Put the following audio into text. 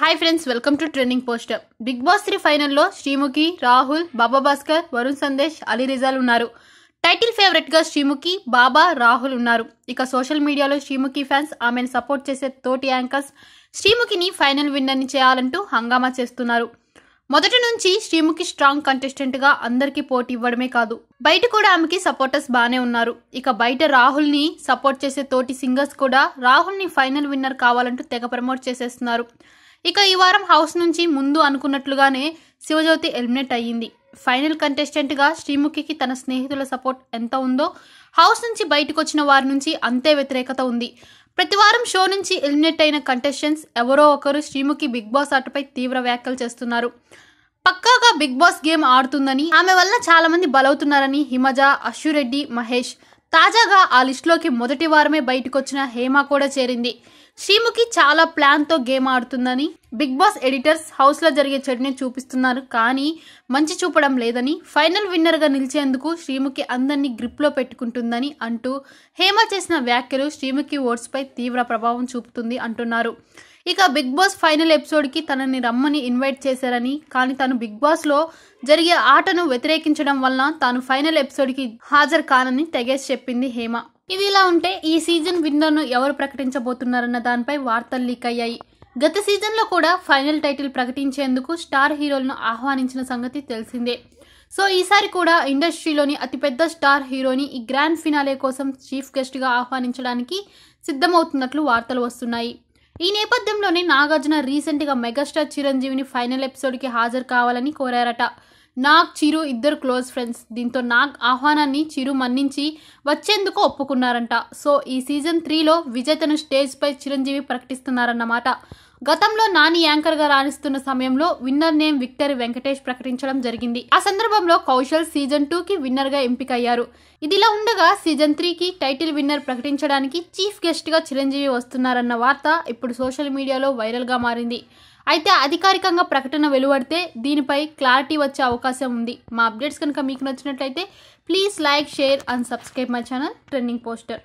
hi friends welcome to trending poster Bigg Boss three ఫైనల్లో శ్రీముఖి రాహుల్ బాబా భాస్కర్ వరుణ్ సందేశ్ అలీ రిజాల్ ఉన్నారు title ఫేవరెట్గా శ్రీముఖి బాబా రాహుల్ ఉన్నారు ఇక సోషల్ మీడియాలో శ్రీముఖి ఫ్యాన్స్ ఆమెను సపోర్ట్ చేసే తోటి యాంకర్స్ శ్రీముఖిని ఫైనల్ విన్నర్ని చేయాలంటూ హంగామా చేస్తున్నారు మొదటి నుంచి శ్రీముఖి స్ట్రాంగ్ కంటెస్టెంట్గా అందరికీ పోటీ ఇవ్వడమే కాదు బయట కూడా ఆమెకి సపోర్టర్స్ బాగానే ఉన్నారు ఇక బయట రాహుల్ని సపోర్ట్ చేసే తోటి సింగర్స్ కూడా రాహుల్ని ఫైనల్ విన్నర్ కావాలంటూ తెగ ప్రమోట్ చేసేస్తున్నారు ఇక ఈ వారం హౌస్ నుంచి ముందు అనుకున్నట్లుగానే శివజ్యోతి ఎలిమినేట్ అయ్యింది ఫైనల్ కంటెస్టెంట్గా శ్రీముఖికి తన స్నేహితుల సపోర్ట్ ఎంత ఉందో హౌస్ నుంచి బయటకు వచ్చిన వారి నుంచి అంతే వ్యతిరేకత ఉంది ప్రతివారం షో నుంచి ఎలిమినేట్ అయిన కంటెస్టెంట్స్ ఎవరో ఒకరు శ్రీముఖి బిగ్ బాస్ ఆటపై తీవ్ర వ్యాఖ్యలు చేస్తున్నారు పక్కాగా బిగ్ బాస్ గేమ్ ఆడుతుందని ఆమె వల్ల చాలామంది బలవుతున్నారని హిమజ రెడ్డి మహేష్ తాజాగా ఆ లిస్టులోకి మొదటి వారమే బయటకొచ్చిన హేమ కూడా చేరింది శ్రీముఖి చాలా ప్లాన్తో గేమ్ ఆడుతుందని బిగ్ బాస్ ఎడిటర్స్ హౌస్లో జరిగే చెడుని చూపిస్తున్నారు కానీ మంచి చూపడం లేదని ఫైనల్ విన్నర్గా నిలిచేందుకు శ్రీముఖి అందరినీ గ్రిప్లో పెట్టుకుంటుందని అంటూ హేమ చేసిన వ్యాఖ్యలు శ్రీముఖి ఓట్స్పై తీవ్ర ప్రభావం చూపుతుంది అంటున్నారు ఇక బిగ్ బాస్ ఫైనల్ ఎపిసోడ్కి తనని రమ్మని ఇన్వైట్ చేశారని కానీ తను బిగ్ బాస్లో జరిగే ఆటను వ్యతిరేకించడం వల్ల తాను ఫైనల్ ఎపిసోడ్కి హాజరు కానని తెగేసి చెప్పింది హేమ ఇది ఇలా ఉంటే ఈ సీజన్ విన్నర్ను ఎవరు ప్రకటించబోతున్నారన్న దానిపై వార్తలు లీక్ అయ్యాయి గత సీజన్లో కూడా ఫైనల్ టైటిల్ ప్రకటించేందుకు స్టార్ హీరోలను ఆహ్వానించిన సంగతి తెలిసిందే సో ఈసారి కూడా ఇండస్ట్రీలోని అతిపెద్ద స్టార్ హీరోని ఈ గ్రాండ్ ఫినాలే కోసం చీఫ్ గెస్ట్గా ఆహ్వానించడానికి సిద్ధమవుతున్నట్లు వార్తలు వస్తున్నాయి ఈ నేపథ్యంలోనే నాగార్జున రీసెంట్గా మెగాస్టార్ చిరంజీవిని ఫైనల్ ఎపిసోడ్కి హాజరు కావాలని కోరారట నాగ్ చిరు ఇద్దరు క్లోజ్ ఫ్రెండ్స్ దీంతో నాగ్ ఆహ్వానాన్ని చిరు మన్నించి వచ్చేందుకు ఒప్పుకున్నారంట సో ఈ సీజన్ త్రీలో విజేతను స్టేజ్పై చిరంజీవి ప్రకటిస్తున్నారన్నమాట గతంలో నాని యాంకర్ గా రాణిస్తున్న సమయంలో విన్నర్ నేమ్ విక్టర్ వెంకటేష్ ప్రకటించడం జరిగింది ఆ సందర్భంలో కౌశల్ సీజన్ టూ కి విన్నర్ గా ఎంపికయ్యారు ఇదిలా ఉండగా సీజన్ త్రీ కి టైటిల్ విన్నర్ ప్రకటించడానికి చీఫ్ గెస్ట్ గా చిరంజీవి వస్తున్నారన్న వార్త ఇప్పుడు సోషల్ మీడియాలో వైరల్ గా మారింది అయితే అధికారికంగా ప్రకటన వెలువడితే దీనిపై క్లారిటీ వచ్చే అవకాశం ఉంది మా అప్డేట్స్ కనుక మీకు నచ్చినట్లయితే please like share and subscribe my channel trending poster